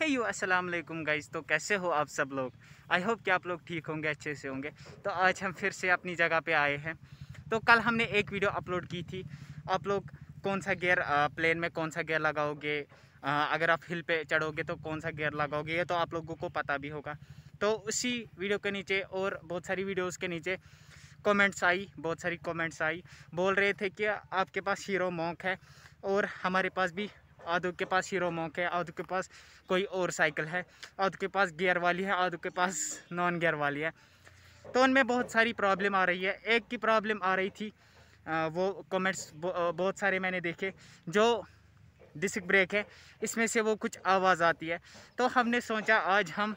हे you अस्सलाम वालेकुम guys तो कैसे हो आप सब लोग आई होप कि आप लोग ठीक होंगे अच्छे से होंगे तो आज हम फिर से अपनी जगह पे आए हैं तो कल हमने एक वीडियो अपलोड की थी आप लोग कौन सा गियर प्लेन में कौन सा गियर लगाओगे अगर आप हिल पे चढ़ोगे तो कौन सा गियर लगाओगे ये तो आप लोगों को पता भी होगा तो उसी वीडियो के नीचे और बहुत सारी वीडियोज़ के नीचे कॉमेंट्स आई बहुत सारी कॉमेंट्स आई बोल रहे थे कि आपके पास हीरो मॉक है और हमारे पास भी आदू के पास हीरो मोक है आदू के पास कोई और साइकिल है आदू के पास गियर वाली है आदू के पास नॉन गियर वाली है तो उनमें बहुत सारी प्रॉब्लम आ रही है एक की प्रॉब्लम आ रही थी वो कमेंट्स बहुत सारे मैंने देखे जो डिस्क ब्रेक है इसमें से वो कुछ आवाज़ आती है तो हमने सोचा आज हम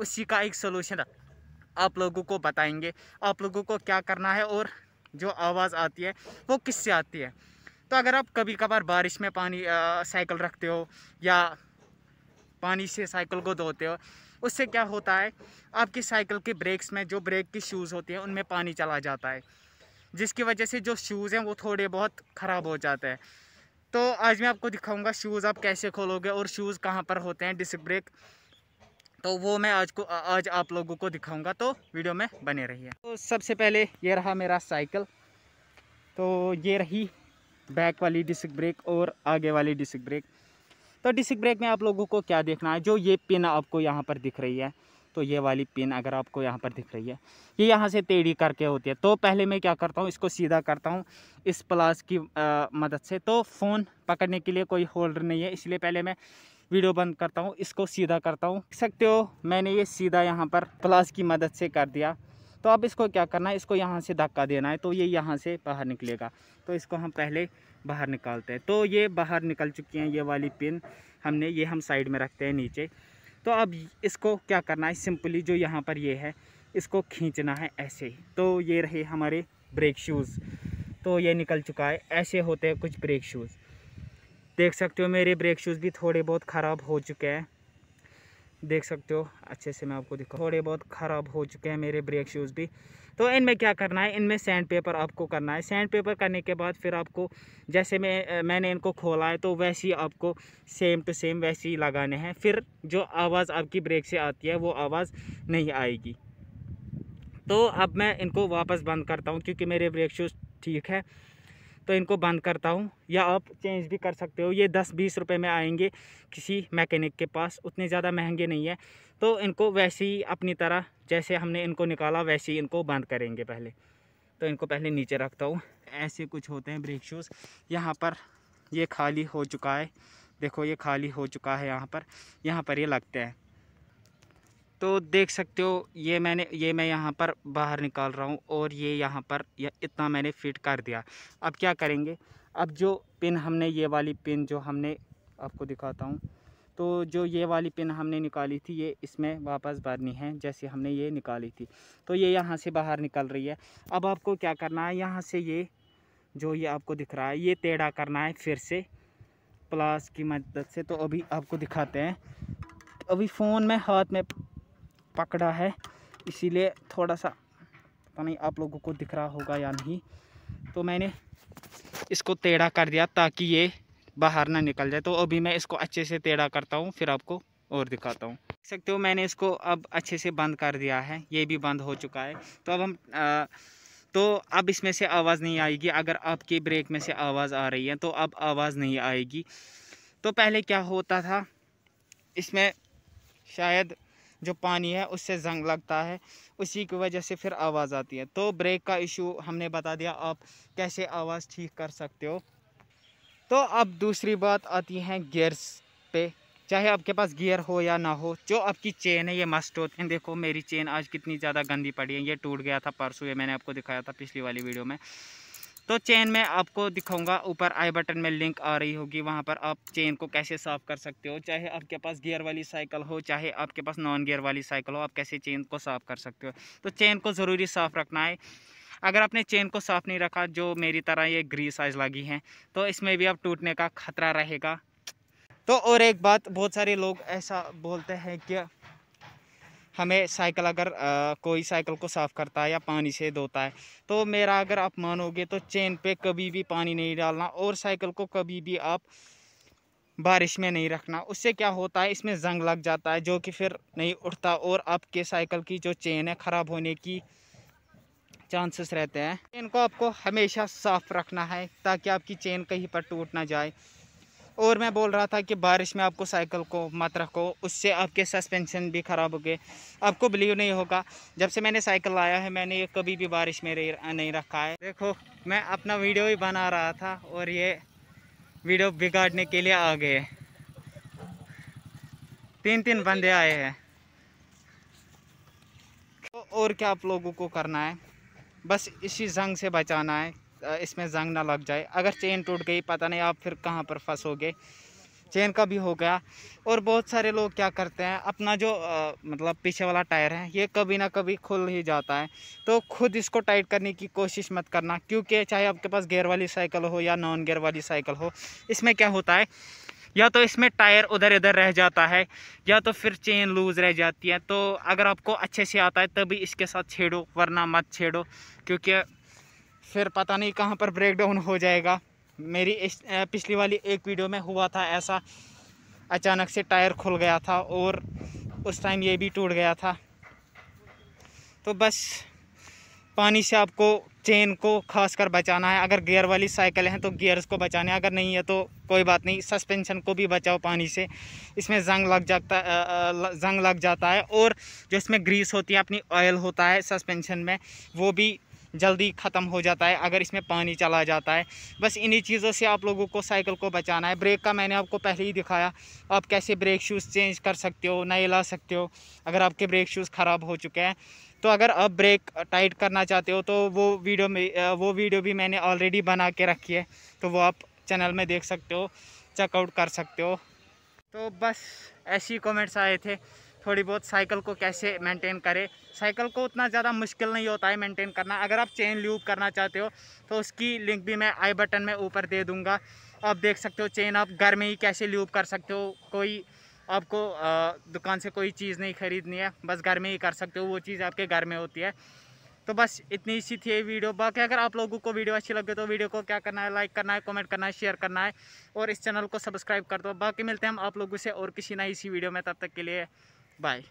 उसी का एक सोलूशन आप लोगों को बताएंगे आप लोगों को क्या करना है और जो आवाज़ आती है वो किससे आती है तो अगर आप कभी कभार बारिश में पानी साइकिल रखते हो या पानी से साइकिल को धोते हो उससे क्या होता है आपकी साइकिल के ब्रेक्स में जो ब्रेक की शूज़ होती हैं उनमें पानी चला जाता है जिसकी वजह से जो शूज़ हैं वो थोड़े बहुत ख़राब हो जाते हैं तो आज मैं आपको दिखाऊंगा शूज़ आप कैसे खोलोगे और शूज़ कहाँ पर होते हैं डिस्क ब्रेक तो वो मैं आज को आज आप लोगों को दिखाऊँगा तो वीडियो में बने रही तो सबसे पहले ये रहा मेरा साइकिल तो ये रही बैक वाली डिस्क ब्रेक और आगे वाली डिस्क ब्रेक तो डिस्क ब्रेक में आप लोगों को क्या देखना है जो ये पिन आपको यहाँ पर दिख रही है तो ये वाली पिन अगर आपको यहाँ पर दिख रही है ये यहाँ से टेढ़ी करके होती है तो पहले मैं क्या करता हूँ इसको सीधा करता हूँ इस प्लास की आ, मदद से तो फ़ोन पकड़ने के लिए कोई होल्डर नहीं है इसलिए पहले मैं वीडियो बंद करता हूँ इसको सीधा करता हूँ सकते हो मैंने ये सीधा यहाँ पर प्लास की मदद से कर दिया तो अब इसको क्या करना है इसको यहाँ से धक्का देना है तो ये यहाँ से बाहर निकलेगा तो इसको हम पहले बाहर निकालते हैं तो ये बाहर निकल चुकी हैं ये वाली पिन हमने ये हम साइड में रखते हैं नीचे तो अब इसको क्या करना है सिंपली जो यहाँ पर ये है इसको खींचना है ऐसे तो ये रहे हमारे ब्रेक शूज़ तो ये निकल चुका है ऐसे होते हैं कुछ ब्रेक शूज़ देख सकते हो मेरे ब्रेक शूज़ भी थोड़े बहुत ख़राब हो चुके हैं देख सकते हो अच्छे से मैं आपको दिखा थोड़े बहुत ख़राब हो चुके हैं मेरे ब्रेक शूज़ भी तो इनमें क्या करना है इनमें सैंड पेपर आपको करना है सैंड पेपर करने के बाद फिर आपको जैसे मैं मैंने इनको खोला है तो वैसे ही आपको सेम टू सेम वैसे ही लगाने हैं फिर जो आवाज़ आपकी ब्रेक से आती है वो आवाज़ नहीं आएगी तो अब मैं इनको वापस बंद करता हूँ क्योंकि मेरे ब्रेक शूज़ ठीक है तो इनको बंद करता हूँ या आप चेंज भी कर सकते हो ये दस बीस रुपये में आएंगे किसी मैकेनिक के पास उतने ज़्यादा महंगे नहीं है तो इनको वैसे ही अपनी तरह जैसे हमने इनको निकाला वैसे ही इनको बंद करेंगे पहले तो इनको पहले नीचे रखता हूँ ऐसे कुछ होते हैं ब्रेक शूज़ यहाँ पर ये खाली हो चुका है देखो ये खाली हो चुका है यहाँ पर यहाँ पर ये लगते हैं तो देख सकते हो ये मैंने ये मैं यहाँ पर बाहर निकाल रहा हूँ और ये यहाँ पर यह इतना मैंने फिट कर दिया अब क्या करेंगे अब जो पिन हमने ये वाली पिन जो हमने आपको दिखाता हूँ तो जो ये वाली पिन हमने निकाली थी ये इसमें वापस भरनी है जैसे हमने ये निकाली थी तो ये यहाँ से बाहर निकल रही है अब आपको क्या करना है यहाँ से ये जो ये आपको दिख रहा है ये टेढ़ा करना है फिर से प्लास की मदद से तो अभी आपको दिखाते हैं अभी फ़ोन में हाथ में पकड़ा है इसीलिए थोड़ा सा पता नहीं आप लोगों को दिख रहा होगा या नहीं तो मैंने इसको टेढ़ा कर दिया ताकि ये बाहर ना निकल जाए तो अभी मैं इसको अच्छे से टेढ़ा करता हूँ फिर आपको और दिखाता हूँ देख सकते हो मैंने इसको अब अच्छे से बंद कर दिया है ये भी बंद हो चुका है तो अब हम आ, तो अब इसमें से आवाज़ नहीं आएगी अगर आपके ब्रेक में से आवाज़ आ रही है तो अब आवाज़ नहीं आएगी तो पहले क्या होता था इसमें शायद जो पानी है उससे जंग लगता है उसी की वजह से फिर आवाज़ आती है तो ब्रेक का इशू हमने बता दिया आप कैसे आवाज़ ठीक कर सकते हो तो अब दूसरी बात आती है गियर्स पे चाहे आपके पास गियर हो या ना हो जो आपकी चेन है ये मस्ट होते हैं देखो मेरी चेन आज कितनी ज़्यादा गंदी पड़ी है ये टूट गया था परसों ये मैंने आपको दिखाया था पिछली वाली वीडियो में तो चेन में आपको दिखाऊंगा ऊपर आई बटन में लिंक आ रही होगी वहाँ पर आप चेन को कैसे साफ़ कर सकते हो चाहे आपके पास गियर वाली साइकिल हो चाहे आपके पास नॉन गियर वाली साइकिल हो आप कैसे चेन को साफ़ कर सकते हो तो चेन को ज़रूरी साफ़ रखना है अगर आपने चेन को साफ़ नहीं रखा जो मेरी तरह ये ग्रीस साइज लगी है तो इसमें भी आप टूटने का ख़तरा रहेगा तो और एक बात बहुत सारे लोग ऐसा बोलते हैं कि हमें साइकिल अगर आ, कोई साइकिल को साफ़ करता है या पानी से धोता है तो मेरा अगर आप मानोगे तो चेन पे कभी भी पानी नहीं डालना और साइकिल को कभी भी आप बारिश में नहीं रखना उससे क्या होता है इसमें जंग लग जाता है जो कि फिर नहीं उठता और आपके साइकिल की जो चेन है ख़राब होने की चांसेस रहते हैं चेन को आपको हमेशा साफ़ रखना है ताकि आपकी चेन कहीं पर टूट ना जाए और मैं बोल रहा था कि बारिश में आपको साइकिल को मत रखो उससे आपके सस्पेंशन भी ख़राब हो गए आपको बिलीव नहीं होगा जब से मैंने साइकिल लाया है मैंने ये कभी भी बारिश में नहीं रखा है देखो मैं अपना वीडियो ही बना रहा था और ये वीडियो बिगाड़ने के लिए आ गए तीन तीन बंदे आए हैं तो और क्या आप लोगों को करना है बस इसी जंग से बचाना है इसमें जंग ना लग जाए अगर चेन टूट गई पता नहीं आप फिर कहाँ पर फंसोगे चेन का भी हो गया और बहुत सारे लोग क्या करते हैं अपना जो आ, मतलब पीछे वाला टायर है ये कभी ना कभी खुल ही जाता है तो खुद इसको टाइट करने की कोशिश मत करना क्योंकि चाहे आपके पास गेयर वाली साइकिल हो या नॉन गेयर वाली साइकिल हो इसमें क्या होता है या तो इसमें टायर उधर इधर रह जाता है या तो फिर चेन लूज़ रह जाती है तो अगर आपको अच्छे से आता है तभी इसके साथ छेड़ो वरना मत छेड़ो क्योंकि फिर पता नहीं कहाँ पर ब्रेक डाउन हो जाएगा मेरी इस पिछली वाली एक वीडियो में हुआ था ऐसा अचानक से टायर खुल गया था और उस टाइम ये भी टूट गया था तो बस पानी से आपको चेन को खासकर बचाना है अगर गियर वाली साइकिल हैं तो गियर्स को बचाने अगर नहीं है तो कोई बात नहीं सस्पेंशन को भी बचाओ पानी से इसमें जंग लग जाता जंग लग जाता है और जो इसमें ग्रीस होती है अपनी ऑयल होता है सस्पेंशन में वो भी जल्दी ख़त्म हो जाता है अगर इसमें पानी चला जाता है बस इन्हीं चीज़ों से आप लोगों को साइकिल को बचाना है ब्रेक का मैंने आपको पहले ही दिखाया आप कैसे ब्रेक शूज़ चेंज कर सकते हो नए ला सकते हो अगर आपके ब्रेक शूज़ ख़राब हो चुके हैं तो अगर आप ब्रेक टाइट करना चाहते हो तो वो वीडियो में वो वीडियो भी मैंने ऑलरेडी बना के रखी है तो वो आप चैनल में देख सकते हो चेकआउट कर सकते हो तो बस ऐसे ही कॉमेंट्स आए थे थोड़ी बहुत साइकिल को कैसे मेंटेन करें साइकिल को उतना ज़्यादा मुश्किल नहीं होता है मेंटेन करना अगर आप चेन ल्यूब करना चाहते हो तो उसकी लिंक भी मैं आई बटन में ऊपर दे दूँगा आप देख सकते हो चेन आप घर में ही कैसे ल्यूब कर सकते हो कोई आपको आ, दुकान से कोई चीज़ नहीं ख़रीदनी है बस घर में ही कर सकते हो वो चीज़ आपके घर में होती है तो बस इतनी सी थी ये वीडियो बाकी अगर आप लोगों को वीडियो अच्छी लगे तो वीडियो को क्या करना है लाइक करना है कमेंट करना है शेयर करना है और इस चैनल को सब्सक्राइब कर दो बाकी मिलते हैं हम आप लोगों से और किसी ना इसी वीडियो में तब तक के लिए Bye.